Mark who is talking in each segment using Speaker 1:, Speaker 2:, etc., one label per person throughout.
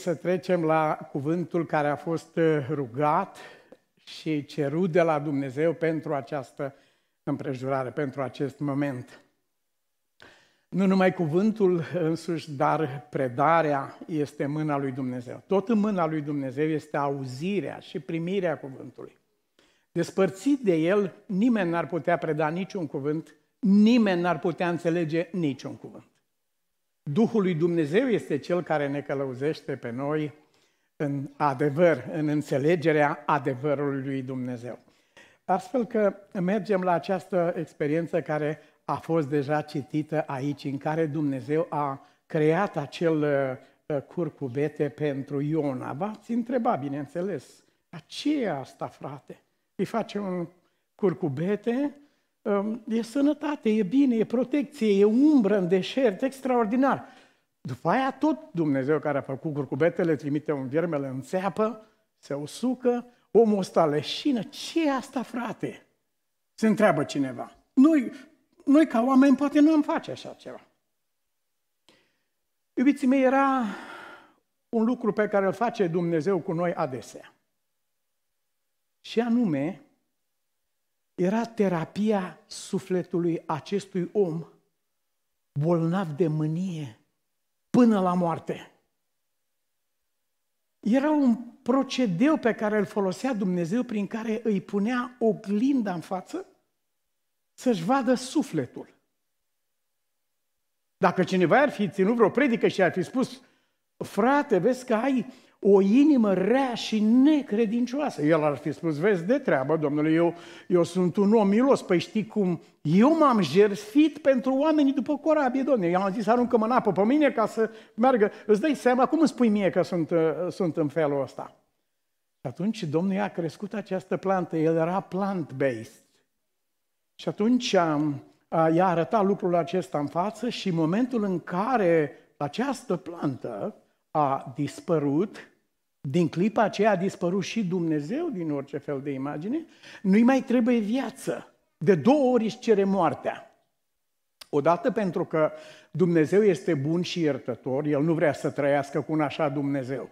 Speaker 1: Să trecem la cuvântul care a fost uh, rugat și cerut de la Dumnezeu pentru această împrejurare, pentru acest moment. Nu numai cuvântul însuși, dar predarea este mâna lui Dumnezeu. Tot în mâna lui Dumnezeu este auzirea și primirea cuvântului. Despărțit de el, nimeni n-ar putea preda niciun cuvânt, nimeni n-ar putea înțelege niciun cuvânt. Duhul lui Dumnezeu este cel care ne călăuzește pe noi în adevăr, în înțelegerea adevărului lui Dumnezeu. Astfel că mergem la această experiență care a fost deja citită aici, în care Dumnezeu a creat acel uh, curcubete pentru Iona. V-ați întrebat, bineînțeles, ce e asta, frate? Îi face un curcubete e sănătate, e bine, e protecție, e umbră în deșert, extraordinar. După aia tot Dumnezeu care a făcut curcubetele trimite un viermele în țeapă, se usucă, omul ăsta leșină. ce e asta, frate? Se întreabă cineva. Noi, noi ca oameni poate nu am face așa ceva. Iubiții mei, era un lucru pe care îl face Dumnezeu cu noi adesea. Și anume, era terapia sufletului acestui om bolnav de mânie până la moarte. Era un procedeu pe care îl folosea Dumnezeu prin care îi punea oglinda în față să-și vadă sufletul. Dacă cineva ar fi ținut vreo predică și ar fi spus, frate, vezi că ai o inimă rea și necredincioasă. El ar fi spus, vezi de treabă, domnule, eu, eu sunt un om milos, păi știi cum, eu m-am jertfit pentru oamenii după corabie, domnule. i am zis, aruncă-mă în apă pe mine ca să meargă. Îți dai seama, cum îmi spui mie că sunt, uh, sunt în felul ăsta? Și atunci Domnul i-a crescut această plantă, el era plant-based. Și atunci um, i-a arătat lucrul acesta în față și în momentul în care această plantă a dispărut, din clipa aceea a dispărut și Dumnezeu din orice fel de imagine, nu-i mai trebuie viață. De două ori își cere moartea. Odată pentru că Dumnezeu este bun și iertător, El nu vrea să trăiască cu un așa Dumnezeu.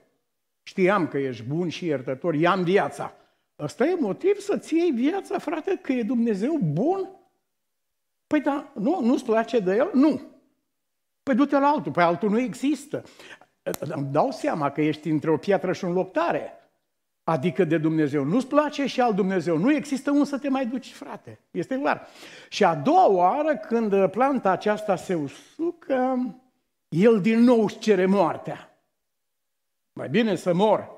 Speaker 1: Știam că ești bun și iertător, i-am viața. Ăsta e motiv să-ți iei viața, frate, că e Dumnezeu bun? Păi da, nu, nu-ți place de el? Nu. Păi du-te la altul, păi altul nu există îmi dau seama că ești între o piatră și un loc tare. Adică de Dumnezeu nu-ți place și al Dumnezeu nu există un să te mai duci, frate. Este clar. Și a doua oară când planta aceasta se usucă, el din nou își cere moartea. Mai bine să mor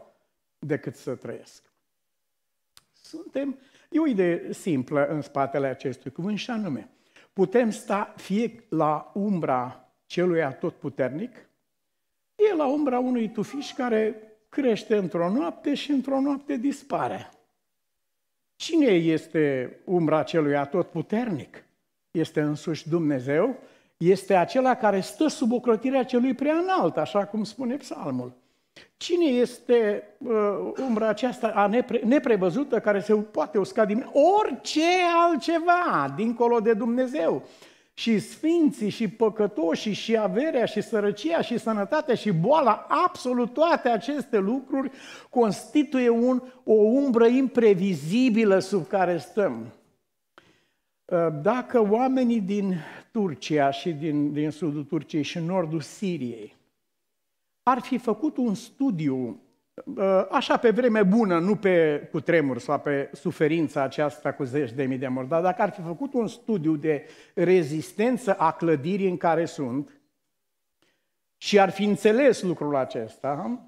Speaker 1: decât să trăiesc. Suntem, e o idee simplă în spatele acestui cuvânt și anume, putem sta fie la umbra celui atotputernic, E la umbra unui tufiș care crește într-o noapte și într-o noapte dispare. Cine este umbra celui atotputernic? Este însuși Dumnezeu, este acela care stă sub ocrotirea celui prea înalt, așa cum spune psalmul. Cine este uh, umbra aceasta a nepre, neprevăzută care se poate usca din orice altceva dincolo de Dumnezeu? și sfinții și păcătoșii și averea și sărăcia și sănătatea și boala, absolut toate aceste lucruri constituie un, o umbră imprevizibilă sub care stăm. Ă, dacă oamenii din Turcia și din, din sudul Turciei și nordul Siriei ar fi făcut un studiu Ă, așa pe vreme bună, nu pe cutremur sau pe suferința aceasta cu zeci de mii de morți, dar dacă ar fi făcut un studiu de rezistență a clădirii în care sunt și ar fi înțeles lucrul acesta,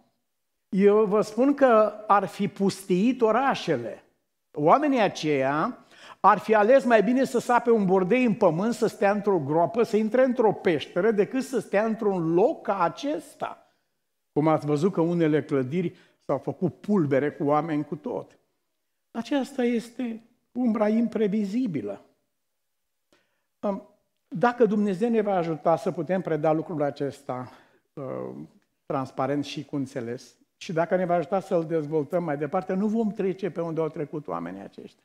Speaker 1: eu vă spun că ar fi pustiit orașele. Oamenii aceia ar fi ales mai bine să sape un bordei în pământ, să stea într-o groapă, să intre într-o peșteră, decât să stea într-un loc ca acesta – cum ați văzut că unele clădiri s-au făcut pulbere cu oameni cu tot. Aceasta este umbra imprevizibilă. Dacă Dumnezeu ne va ajuta să putem preda lucrul acesta uh, transparent și cu înțeles, și dacă ne va ajuta să-l dezvoltăm mai departe, nu vom trece pe unde au trecut oamenii aceștia.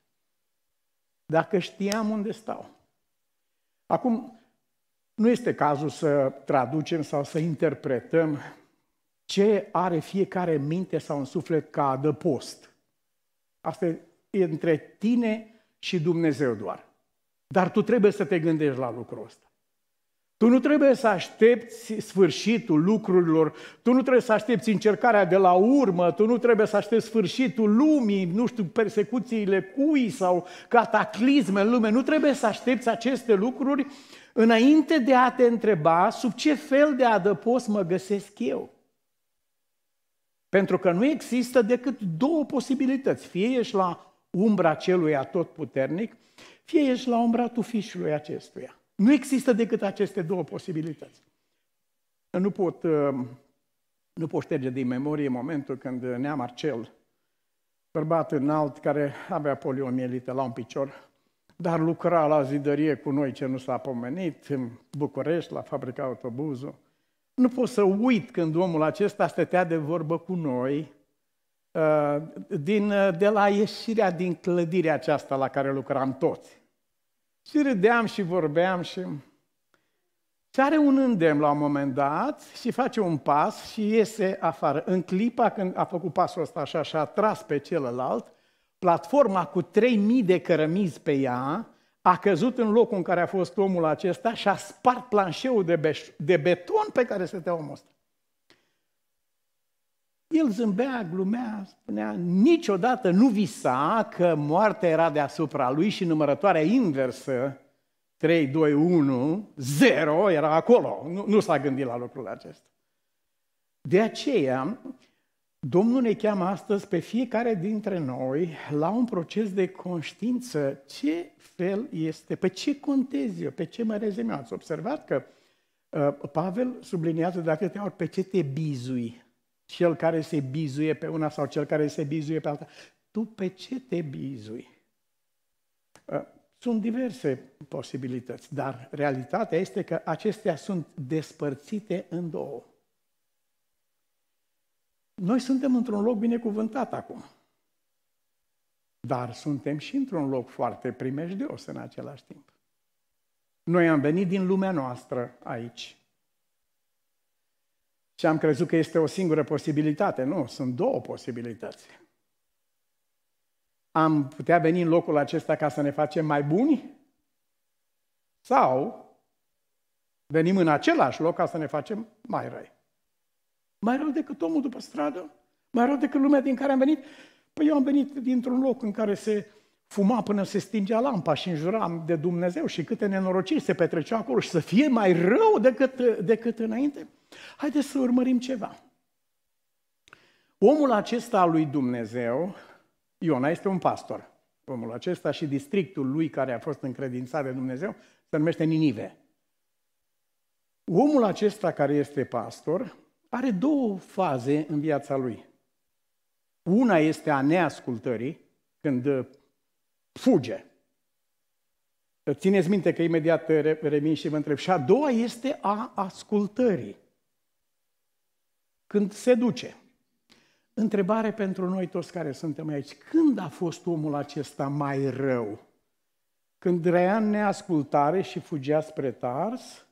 Speaker 1: Dacă știam unde stau. Acum, nu este cazul să traducem sau să interpretăm ce are fiecare în minte sau în suflet ca adăpost. Asta e între tine și Dumnezeu doar. Dar tu trebuie să te gândești la lucrul ăsta. Tu nu trebuie să aștepți sfârșitul lucrurilor, tu nu trebuie să aștepți încercarea de la urmă, tu nu trebuie să aștepți sfârșitul lumii, nu știu, persecuțiile cui sau cataclisme în lume, nu trebuie să aștepți aceste lucruri înainte de a te întreba sub ce fel de adăpost mă găsesc eu. Pentru că nu există decât două posibilități. Fie ești la umbra celui atotputernic, fie ești la umbra tufișului acestuia. Nu există decât aceste două posibilități. Nu pot, uh, nu pot șterge din memorie momentul când Nea Arcel, bărbat înalt care avea poliomielită la un picior, dar lucra la zidărie cu noi ce nu s-a pomenit, în București, la fabrica autobuzul. Nu pot să uit când omul acesta stătea de vorbă cu noi, uh, din, uh, de la ieșirea din clădirea aceasta la care lucram toți. Și râdeam și vorbeam și... Și are un îndemn la un moment dat și face un pas și iese afară. În clipa când a făcut pasul ăsta așa și a tras pe celălalt, platforma cu 3000 de cărămizi pe ea a căzut în locul în care a fost omul acesta și a spart planșeul de, beș- de beton pe care stătea omul ăsta. El zâmbea, glumea, spunea, niciodată nu visa că moartea era deasupra lui și numărătoarea inversă, 3, 2, 1, 0, era acolo. Nu, nu s-a gândit la lucrul acesta. De aceea, Domnul ne cheamă astăzi pe fiecare dintre noi la un proces de conștiință. Ce fel este? Pe ce contez eu? Pe ce mă rezem eu? Ați observat că uh, Pavel subliniază de atâtea ori pe ce te bizui. Cel care se bizuie pe una sau cel care se bizuie pe alta. Tu pe ce te bizui? Uh, sunt diverse posibilități, dar realitatea este că acestea sunt despărțite în două. Noi suntem într-un loc binecuvântat acum. Dar suntem și într-un loc foarte primejdios în același timp. Noi am venit din lumea noastră aici. Și am crezut că este o singură posibilitate. Nu, sunt două posibilități. Am putea veni în locul acesta ca să ne facem mai buni? Sau venim în același loc ca să ne facem mai răi? Mai rău decât omul după stradă? Mai rău decât lumea din care am venit? Păi eu am venit dintr-un loc în care se fuma până se stingea lampa și înjuram de Dumnezeu și câte nenorociri se petreceau acolo și să fie mai rău decât, decât înainte? Haideți să urmărim ceva. Omul acesta al lui Dumnezeu, Iona este un pastor, omul acesta și districtul lui care a fost încredințat de Dumnezeu se numește Ninive. Omul acesta care este pastor are două faze în viața lui. Una este a neascultării, când uh, fuge. Țineți minte că imediat uh, remin și vă întreb. Și a doua este a ascultării, când se duce. Întrebare pentru noi toți care suntem aici. Când a fost omul acesta mai rău? Când rea neascultare și fugea spre Tars?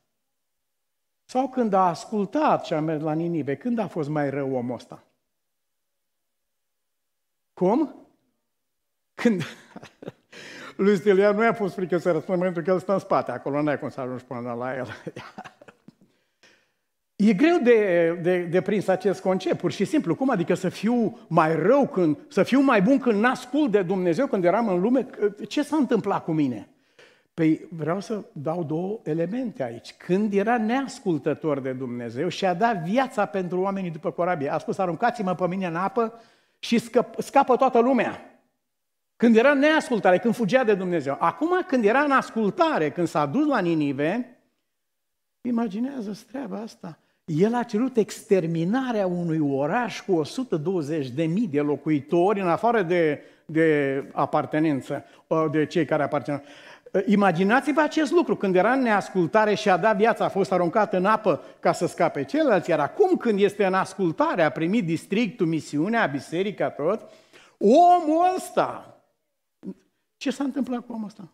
Speaker 1: Sau când a ascultat și a mers la Ninive, când a fost mai rău omul ăsta? Cum? Când... Lui Stilian nu i-a fost frică să răspundă pentru că el stă în spate acolo, nu ai cum să ajungi până la el. E greu de, de, de prins acest concept, pur și simplu. Cum adică să fiu mai rău, când, să fiu mai bun când n-ascult de Dumnezeu, când eram în lume? Ce s-a întâmplat cu mine? Păi vreau să dau două elemente aici. Când era neascultător de Dumnezeu și a dat viața pentru oamenii după corabie, a spus aruncați-mă pe mine în apă și scăp, scapă toată lumea. Când era neascultare, când fugea de Dumnezeu. Acum când era în ascultare, când s-a dus la Ninive, imaginează-ți treaba asta. El a cerut exterminarea unui oraș cu 120.000 de locuitori, în afară de, de apartenență, de cei care aparțin. Ă, imaginați-vă acest lucru. Când era în neascultare și a dat viața, a fost aruncat în apă ca să scape celălalt, iar acum când este în ascultare, a primit districtul, misiunea, biserica, tot, omul ăsta, ce s-a întâmplat cu omul ăsta?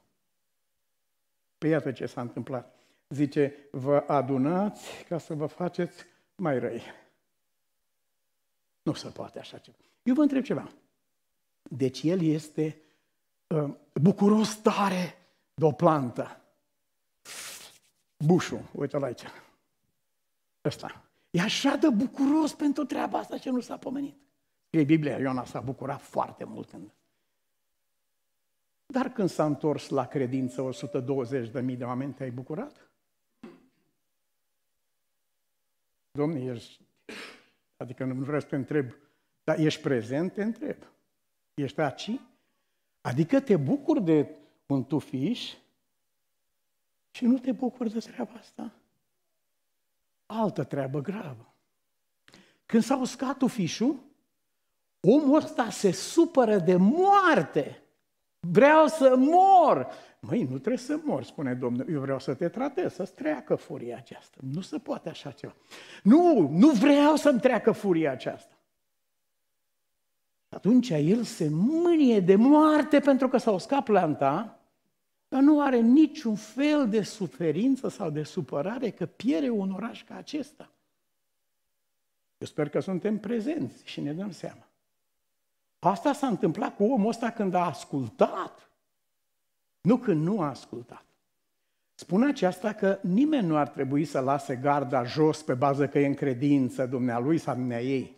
Speaker 1: Păi iată ce s-a întâmplat. Zice, vă adunați ca să vă faceți mai răi. Nu se poate așa ceva. Eu vă întreb ceva. Deci el este uh, bucuros tare de o plantă. Bușul, uite-l aici. Ăsta. E așa de bucuros pentru treaba asta ce nu s-a pomenit. E Biblia, Iona s-a bucurat foarte mult când. Dar când s-a întors la credință 120.000 de oameni, te-ai bucurat? Domnule, ești... Adică nu vreau să te întreb, dar ești prezent, te întreb. Ești aici? Adică te bucuri de un tufiș și nu te bucuri de treaba asta? Altă treabă gravă. Când s-a uscat tufișul, omul ăsta se supără de moarte. Vreau să mor! Măi, nu trebuie să mor, spune Domnul. Eu vreau să te tratez, să-ți treacă furia aceasta. Nu se poate așa ceva. Nu, nu vreau să-mi treacă furia aceasta. Atunci el se mânie de moarte pentru că s-a uscat planta dar nu are niciun fel de suferință sau de supărare că piere un oraș ca acesta. Eu sper că suntem prezenți și ne dăm seama. Asta s-a întâmplat cu omul ăsta când a ascultat, nu când nu a ascultat. Spune aceasta că nimeni nu ar trebui să lase garda jos pe bază că e în credință dumnealui sau dumnea ei.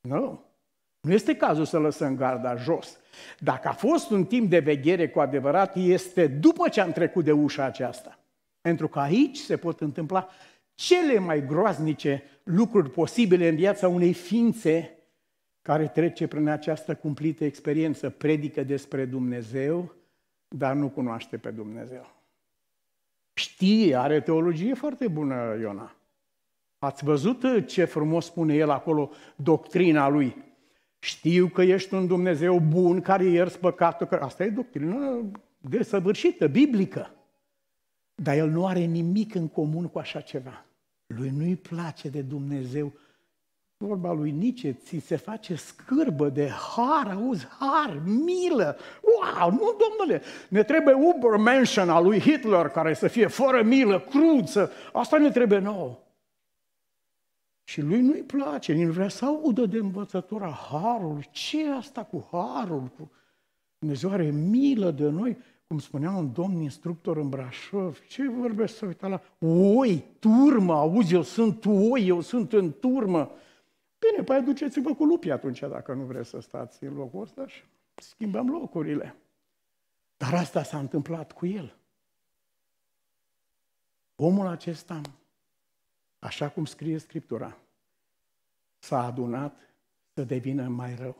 Speaker 1: Nu. Nu este cazul să lăsăm garda jos. Dacă a fost un timp de veghere cu adevărat, este după ce am trecut de ușa aceasta. Pentru că aici se pot întâmpla cele mai groaznice lucruri posibile în viața unei ființe care trece prin această cumplită experiență, predică despre Dumnezeu, dar nu cunoaște pe Dumnezeu. Știe, are teologie foarte bună Iona. Ați văzut ce frumos spune el acolo doctrina lui. Știu că ești un Dumnezeu bun care ierți păcatul. Că... Asta e doctrină desăvârșită, biblică. Dar el nu are nimic în comun cu așa ceva. Lui nu-i place de Dumnezeu. Vorba lui Nice, ți se face scârbă de har, auzi, har, milă. Wow, nu, domnule, ne trebuie Ubermenschen al lui Hitler, care să fie fără milă, cruță. Asta ne trebuie nouă. Și lui nu-i place, el vrea să audă de învățătura harul. ce e asta cu harul? Dumnezeu are milă de noi, cum spunea un domn instructor în Brașov. Ce vorbesc să uita la oi, turmă, auzi, eu sunt oi, eu sunt în turmă. Bine, păi duceți-vă cu lupii atunci dacă nu vreți să stați în locul ăsta și schimbăm locurile. Dar asta s-a întâmplat cu el. Omul acesta așa cum scrie Scriptura, s-a adunat să devină mai rău.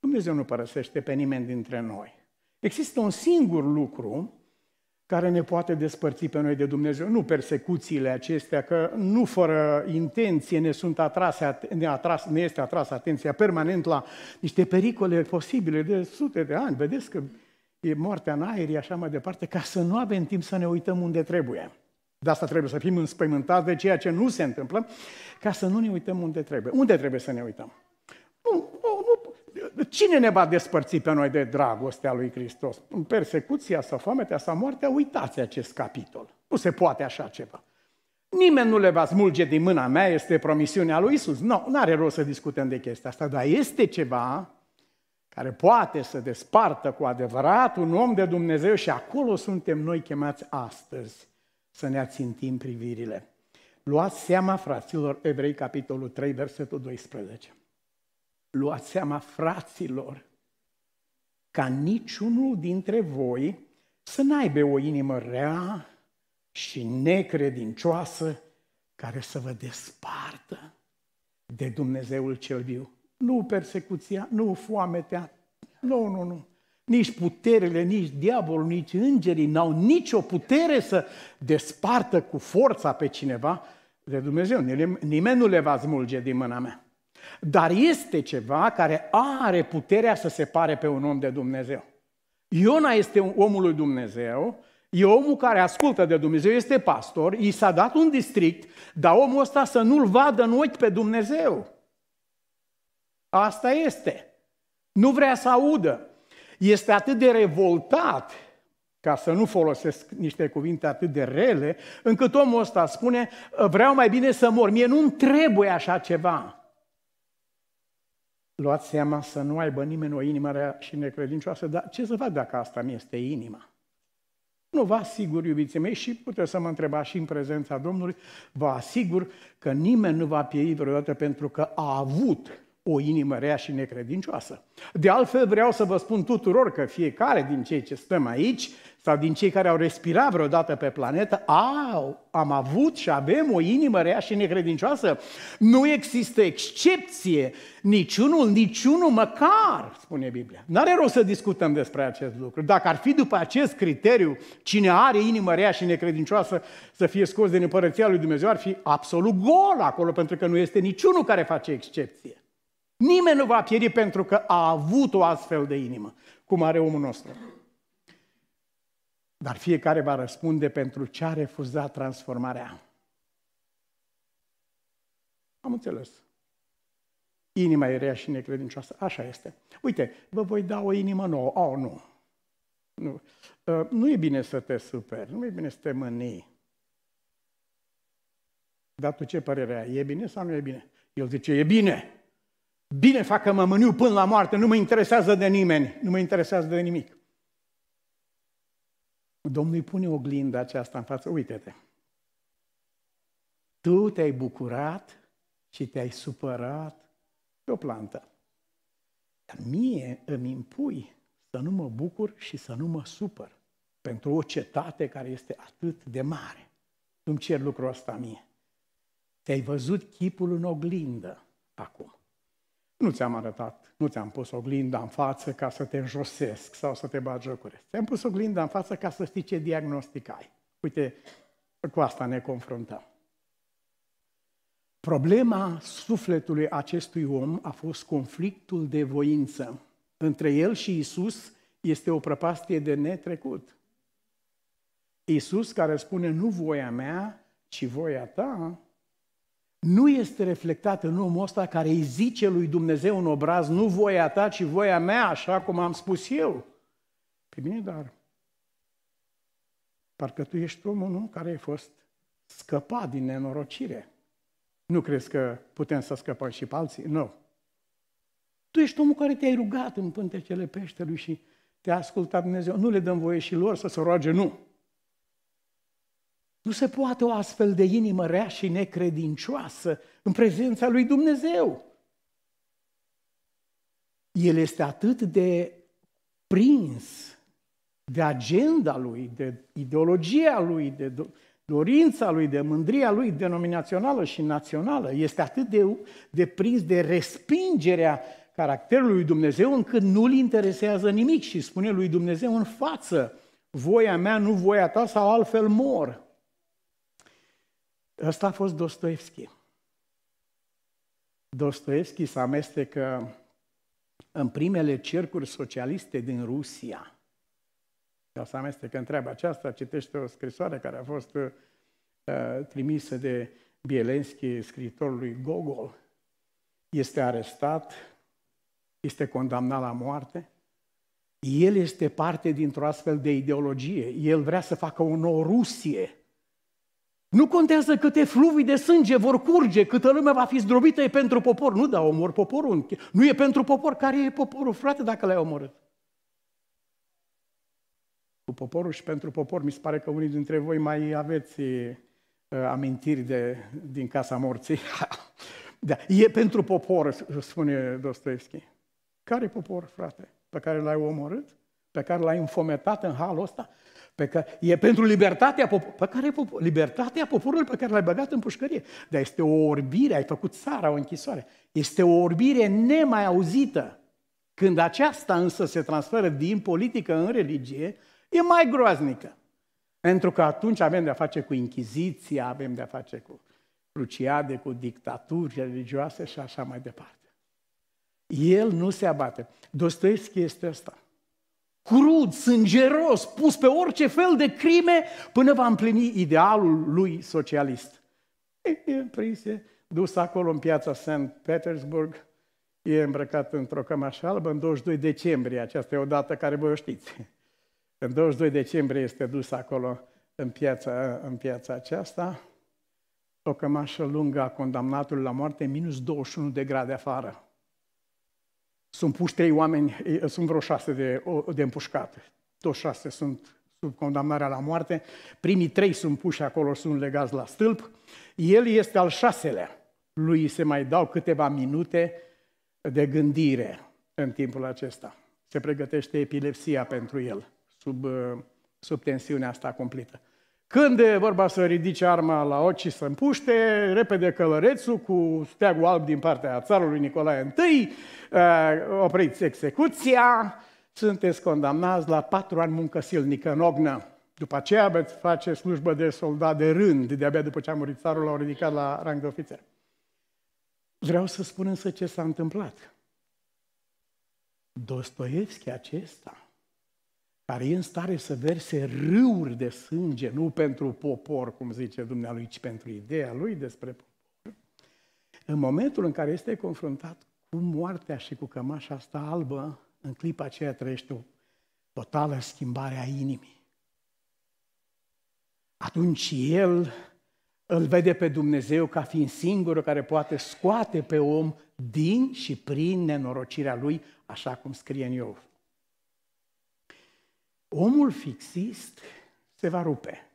Speaker 1: Dumnezeu nu părăsește pe nimeni dintre noi. Există un singur lucru care ne poate despărți pe noi de Dumnezeu. Nu persecuțiile acestea, că nu fără intenție ne, sunt atrase, ne, atras, ne este atrasă atenția permanent la niște pericole posibile de sute de ani. Vedeți că e moartea în aer, așa mai departe, ca să nu avem timp să ne uităm unde trebuie. De asta trebuie să fim înspăimântați de ceea ce nu se întâmplă, ca să nu ne uităm unde trebuie. Unde trebuie să ne uităm? Nu, nu, nu. Cine ne va despărți pe noi de dragostea lui Hristos? În persecuția sau foamea sau moartea, uitați acest capitol. Nu se poate așa ceva. Nimeni nu le va smulge din mâna mea, este promisiunea lui Isus. Nu, nu are rost să discutăm de chestia asta, dar este ceva care poate să despartă cu adevărat un om de Dumnezeu și acolo suntem noi chemați astăzi să ne ațintim privirile. Luați seama, fraților, Evrei, capitolul 3, versetul 12. Luați seama, fraților, ca niciunul dintre voi să n-aibă o inimă rea și necredincioasă care să vă despartă de Dumnezeul cel viu. Nu persecuția, nu foametea, nu, nu, nu. Nici puterile, nici diavolul, nici îngerii n-au nicio putere să despartă cu forța pe cineva de Dumnezeu. Nimeni nu le va smulge din mâna mea. Dar este ceva care are puterea să se pare pe un om de Dumnezeu. Iona este omul lui Dumnezeu, e omul care ascultă de Dumnezeu, este pastor, i s-a dat un district, dar omul ăsta să nu-l vadă în ochi pe Dumnezeu. Asta este. Nu vrea să audă este atât de revoltat, ca să nu folosesc niște cuvinte atât de rele, încât omul ăsta spune, vreau mai bine să mor, mie nu-mi trebuie așa ceva. Luați seama să nu aibă nimeni o inimă rea și necredincioasă, dar ce să fac dacă asta mi este inima? Nu vă asigur, iubiții mei, și puteți să mă întrebați și în prezența Domnului, vă asigur că nimeni nu va pieri vreodată pentru că a avut o inimă rea și necredincioasă. De altfel vreau să vă spun tuturor că fiecare din cei ce stăm aici sau din cei care au respirat vreodată pe planetă, au, am avut și avem o inimă rea și necredincioasă. Nu există excepție, niciunul, niciunul măcar, spune Biblia. N-are rost să discutăm despre acest lucru. Dacă ar fi după acest criteriu, cine are inimă rea și necredincioasă să fie scos din împărăția lui Dumnezeu, ar fi absolut gol acolo, pentru că nu este niciunul care face excepție. Nimeni nu va pieri pentru că a avut o astfel de inimă, cum are omul nostru. Dar fiecare va răspunde pentru ce a refuzat transformarea. Am înțeles. Inima e rea și necredincioasă. Așa este. Uite, vă voi da o inimă nouă. Oh, nu. Nu. Uh, nu e bine să te superi, nu e bine să te mânii. Dar tu ce părere ai? E bine sau nu e bine? El zice, e bine. Bine fac că mă mâniu până la moarte, nu mă interesează de nimeni, nu mă interesează de nimic. Domnul îi pune oglinda aceasta în față, uite-te. Tu te-ai bucurat și te-ai supărat pe o plantă. Dar mie îmi impui să nu mă bucur și să nu mă supăr pentru o cetate care este atât de mare. Tu îmi cer lucrul ăsta mie. Te-ai văzut chipul în oglindă acum. Nu ți-am arătat, nu ți-am pus oglinda în față ca să te înjosesc sau să te jocuri. Ți-am pus oglinda în față ca să știi ce diagnostic ai. Uite, cu asta ne confruntăm. Problema sufletului acestui om a fost conflictul de voință. Între el și Isus este o prăpastie de netrecut. Isus care spune, nu voia mea, ci voia ta, nu este reflectat în omul ăsta care îi zice lui Dumnezeu în obraz, nu voia ta, ci voia mea, așa cum am spus eu. Păi bine, dar parcă tu ești omul, nu? Care ai fost scăpat din nenorocire. Nu crezi că putem să scăpăm și pe alții? Nu. Tu ești omul care te-ai rugat în pântecele peștelui și te-a ascultat Dumnezeu. Nu le dăm voie și lor să se roage, nu. Nu se poate o astfel de inimă rea și necredincioasă în prezența lui Dumnezeu. El este atât de prins de agenda lui, de ideologia lui, de dorința lui, de mândria lui denominațională și națională. Este atât de, de prins de respingerea caracterului lui Dumnezeu încât nu-l interesează nimic și spune lui Dumnezeu în față, voia mea, nu voia ta sau altfel mor. Ăsta a fost Dostoevski. Dostoevski se amestecă în primele cercuri socialiste din Rusia. Ca să amestecă în treaba aceasta, citește o scrisoare care a fost uh, trimisă de Bielenski, scritorului Gogol. Este arestat, este condamnat la moarte. El este parte dintr-o astfel de ideologie. El vrea să facă o nouă Rusie nu contează câte fluvii de sânge vor curge, câtă lume va fi zdrobită, e pentru popor. Nu, da, omor poporul. Nu e pentru popor. Care e poporul, frate, dacă l-ai omorât? Cu poporul și pentru popor, mi se pare că unii dintre voi mai aveți uh, amintiri de, din Casa Morții. da, e pentru popor, spune Dostoevski. Care popor, frate, pe care l-ai omorât? pe care l-ai înfometat în halul ăsta, pe care, e pentru libertatea, popor, pe care, libertatea poporului pe care l-ai băgat în pușcărie. Dar este o orbire, ai făcut țara o închisoare. Este o orbire nemai auzită. Când aceasta însă se transferă din politică în religie, e mai groaznică. Pentru că atunci avem de-a face cu inchiziția, avem de-a face cu cruciade, cu dictaturi religioase și așa mai departe. El nu se abate. Dostoevski este ăsta crud, sângeros, pus pe orice fel de crime, până va împlini idealul lui socialist. E, e prinse, dus acolo în piața St. Petersburg, e îmbrăcat într-o cămașă albă în 22 decembrie, aceasta e o dată care voi o știți. În 22 decembrie este dus acolo în piața, în piața aceasta, o cămașă lungă a condamnatului la moarte, minus 21 de grade afară. Sunt puși trei oameni, sunt vreo șase de, de împușcat. Toți șase sunt sub condamnarea la moarte. Primii trei sunt puși acolo, sunt legați la stâlp. El este al șaselea. Lui se mai dau câteva minute de gândire în timpul acesta. Se pregătește epilepsia pentru el, sub, sub tensiunea asta completă. Când e vorba să ridice arma la ochi și să împuște, repede călărețul cu steagul alb din partea țarului Nicolae I, uh, opriți execuția, sunteți condamnați la patru ani muncă silnică în ognă. După aceea veți face slujbă de soldat de rând, de-abia după ce a murit țarul, l-au ridicat la rang de ofițer. Vreau să spun însă ce s-a întâmplat. Dostoevski acesta care e în stare să verse râuri de sânge, nu pentru popor, cum zice dumnealui, ci pentru ideea lui despre popor, în momentul în care este confruntat cu moartea și cu cămașa asta albă, în clipa aceea trăiește o totală schimbare a inimii. Atunci el îl vede pe Dumnezeu ca fiind singurul care poate scoate pe om din și prin nenorocirea lui, așa cum scrie în Iov. Omul fixist se va rupe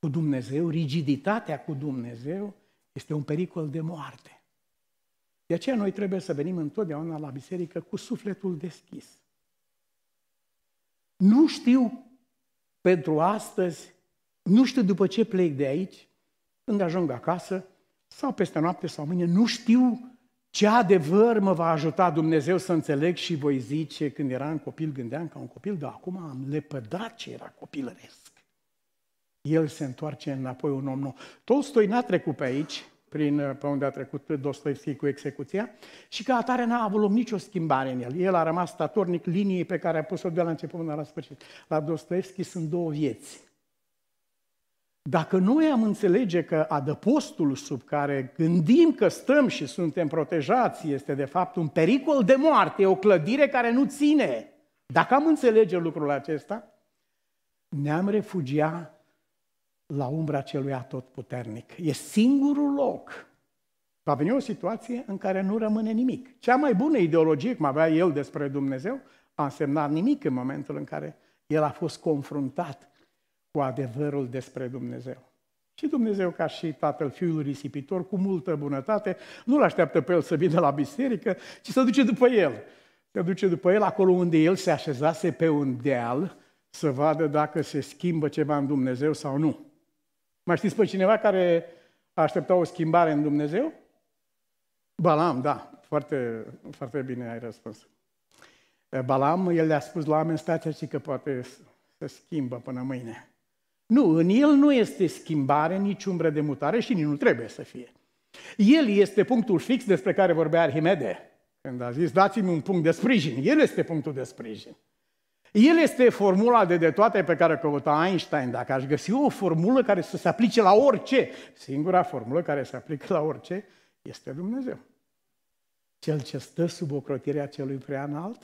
Speaker 1: cu Dumnezeu, rigiditatea cu Dumnezeu este un pericol de moarte. De aceea noi trebuie să venim întotdeauna la biserică cu sufletul deschis. Nu știu pentru astăzi, nu știu după ce plec de aici, când ajung acasă, sau peste noapte sau mâine, nu știu ce adevăr mă va ajuta Dumnezeu să înțeleg și voi zice, când eram copil, gândeam ca un copil, dar acum am lepădat ce era copilăresc. El se întoarce înapoi un om nou. Tolstoi n-a trecut pe aici, prin, uh, pe unde a trecut Dostoevski cu execuția, și ca atare n-a avut loc nicio schimbare în el. El a rămas statornic liniei pe care a pus-o de la început până la sfârșit. La Dostoevski sunt două vieți. Dacă noi am înțelege că adăpostul sub care gândim că stăm și suntem protejați este de fapt un pericol de moarte, o clădire care nu ține, dacă am înțelege lucrul acesta, ne-am refugia la umbra celui atotputernic. E singurul loc. Va veni o situație în care nu rămâne nimic. Cea mai bună ideologie, cum avea el despre Dumnezeu, a însemnat nimic în momentul în care el a fost confruntat cu adevărul despre Dumnezeu. Și Dumnezeu, ca și Tatăl Fiul Risipitor, cu multă bunătate, nu-L așteaptă pe El să vină la biserică, ci să duce după El. Se duce după El acolo unde El se așezase pe un deal să vadă dacă se schimbă ceva în Dumnezeu sau nu. Mai știți pe cineva care aștepta o schimbare în Dumnezeu? Balam, da. Foarte, foarte bine ai răspuns. Balam, el le-a spus la oameni, stați că poate se schimbă până mâine. Nu, în el nu este schimbare, nici umbră de mutare și nici nu trebuie să fie. El este punctul fix despre care vorbea Arhimede când a zis dați-mi un punct de sprijin. El este punctul de sprijin. El este formula de de toate pe care o căuta Einstein. Dacă aș găsi o formulă care să se aplice la orice, singura formulă care se aplică la orice este Dumnezeu. Cel ce stă sub ocrotirea celui prea înalt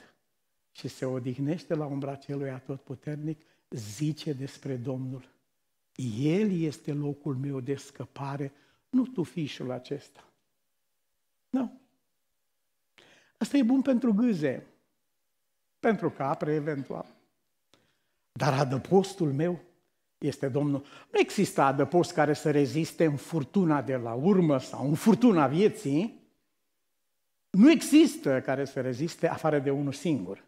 Speaker 1: și se odihnește la umbra celui atotputernic, zice despre Domnul. El este locul meu de scăpare, nu tu fișul acesta. Nu. Asta e bun pentru gâze, pentru capre eventual. Dar adăpostul meu este Domnul. Nu există adăpost care să reziste în furtuna de la urmă sau în furtuna vieții. Nu există care să reziste afară de unul singur,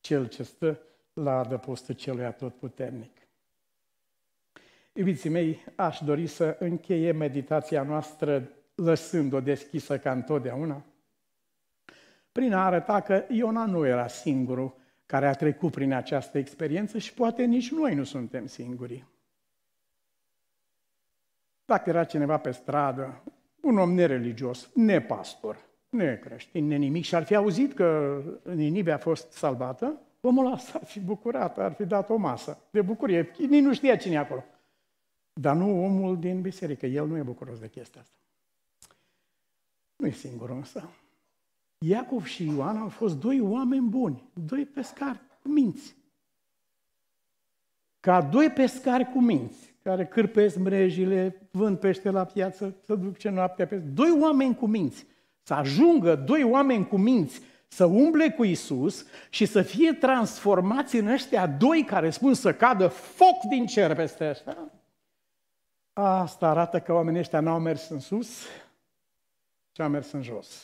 Speaker 1: cel ce stă la adăpostul celui atotputernic. Iubiții mei, aș dori să încheie meditația noastră lăsând-o deschisă ca întotdeauna, prin a arăta că Iona nu era singurul care a trecut prin această experiență și poate nici noi nu suntem singuri. Dacă era cineva pe stradă, un om nereligios, nepastor, necreștin, nenimic și ar fi auzit că Ninive a fost salvată, omul ăla s-ar fi bucurat, ar fi dat o masă de bucurie. Nici nu știa cine e acolo. Dar nu omul din biserică, el nu e bucuros de chestia asta. Nu e singurul însă. Iacov și Ioan au fost doi oameni buni, doi pescari cu minți. Ca doi pescari cu minți, care cârpesc mrejile, vând pește la piață, să duc ce noaptea pe... Doi oameni cu minți. Să ajungă doi oameni cu minți să umble cu Isus și să fie transformați în ăștia doi care spun să cadă foc din cer peste ăștia. Asta arată că oamenii ăștia n-au mers în sus, ci au mers în jos.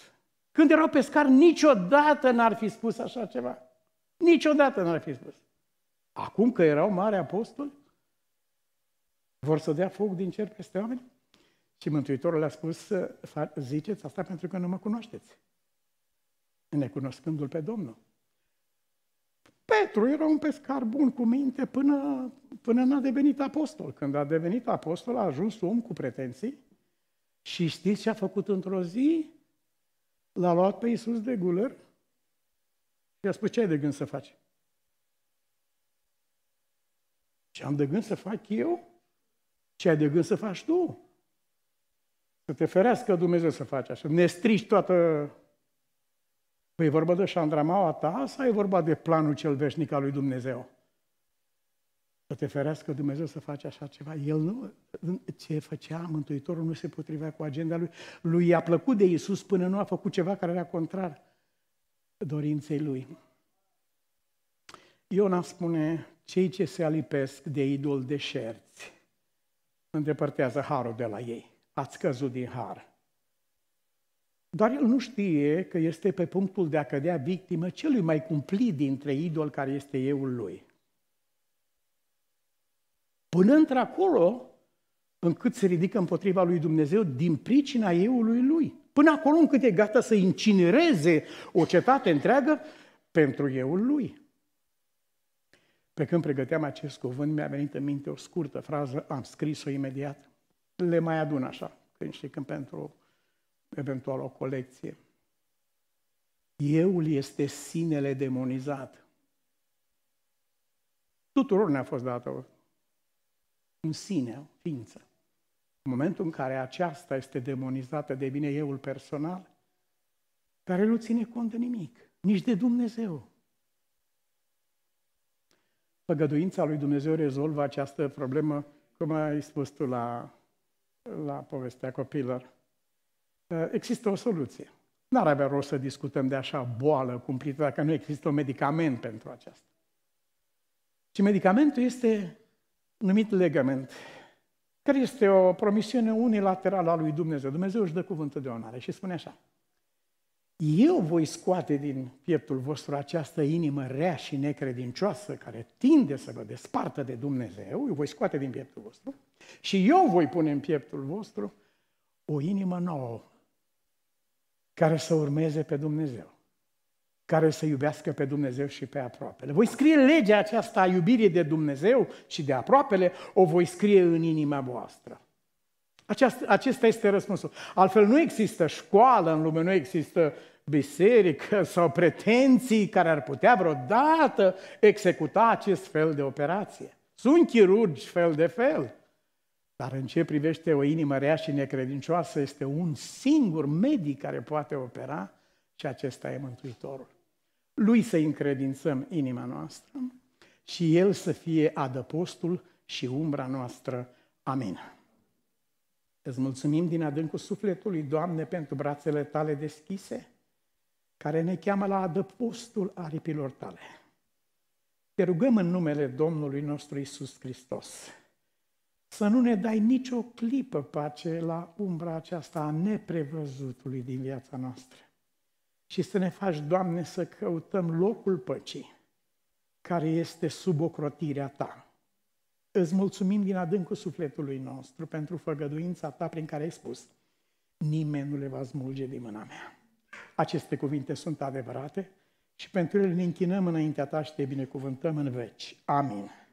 Speaker 1: Când erau pescari, niciodată n-ar fi spus așa ceva. Niciodată n-ar fi spus. Acum că erau mari apostoli, vor să dea foc din cer peste oameni? Și Mântuitorul le-a spus, ziceți asta pentru că nu mă cunoașteți. Necunoscându-L pe Domnul. Petru era un pescar bun cu minte până, până n-a devenit apostol. Când a devenit apostol, a ajuns om cu pretenții și știți ce a făcut într-o zi? L-a luat pe Iisus de guler și a spus, ce ai de gând să faci? Ce am de gând să fac eu? Ce ai de gând să faci tu? Să te ferească Dumnezeu să faci așa. Ne strici toată Păi e vorba de șandramaua ta sau e vorba de planul cel veșnic al lui Dumnezeu? Să te ferească Dumnezeu să faci așa ceva. El nu, ce făcea Mântuitorul nu se potrivea cu agenda lui. Lui i-a plăcut de Iisus până nu a făcut ceva care era contrar dorinței lui. Iona spune, cei ce se alipesc de idol de șerți, îndepărtează harul de la ei. Ați căzut din har. Doar el nu știe că este pe punctul de a cădea victimă celui mai cumplit dintre idol care este euul lui. Până într-acolo, încât se ridică împotriva lui Dumnezeu din pricina euului lui. Până acolo încât e gata să incinereze o cetate întreagă pentru euul lui. Pe când pregăteam acest cuvânt, mi-a venit în minte o scurtă frază, am scris-o imediat. Le mai adun așa, când și când pentru eventual o colecție. Euul este sinele demonizat. Tuturor ne-a fost dată un sine, o ființă. În momentul în care aceasta este demonizată, devine euul personal, care nu ține cont de nimic, nici de Dumnezeu. Păgăduința lui Dumnezeu rezolvă această problemă, cum ai spus tu la, la povestea copilor există o soluție. N-ar avea rost să discutăm de așa boală cumplită dacă nu există un medicament pentru aceasta. Și medicamentul este numit legament. care este o promisiune unilaterală a lui Dumnezeu. Dumnezeu își dă cuvântul de onoare și spune așa. Eu voi scoate din pieptul vostru această inimă rea și necredincioasă care tinde să vă despartă de Dumnezeu, eu voi scoate din pieptul vostru și eu voi pune în pieptul vostru o inimă nouă, care să urmeze pe Dumnezeu, care să iubească pe Dumnezeu și pe aproapele. Voi scrie legea aceasta a iubirii de Dumnezeu și de aproapele, o voi scrie în inima voastră. Aceasta, acesta este răspunsul. Altfel nu există școală în lume, nu există biserică sau pretenții care ar putea vreodată executa acest fel de operație. Sunt chirurgi fel de fel, dar în ce privește o inimă rea și necredincioasă, este un singur medic care poate opera și acesta e Mântuitorul. Lui să încredințăm inima noastră și El să fie adăpostul și umbra noastră. Amin. Îți mulțumim din adâncul sufletului, Doamne, pentru brațele tale deschise, care ne cheamă la adăpostul aripilor tale. Te rugăm în numele Domnului nostru Isus Hristos să nu ne dai nicio clipă pace la umbra aceasta a neprevăzutului din viața noastră. Și să ne faci, Doamne, să căutăm locul păcii care este sub ocrotirea Ta. Îți mulțumim din adâncul sufletului nostru pentru făgăduința Ta prin care ai spus nimeni nu le va smulge din mâna mea. Aceste cuvinte sunt adevărate și pentru ele ne închinăm înaintea Ta și te binecuvântăm în veci. Amin.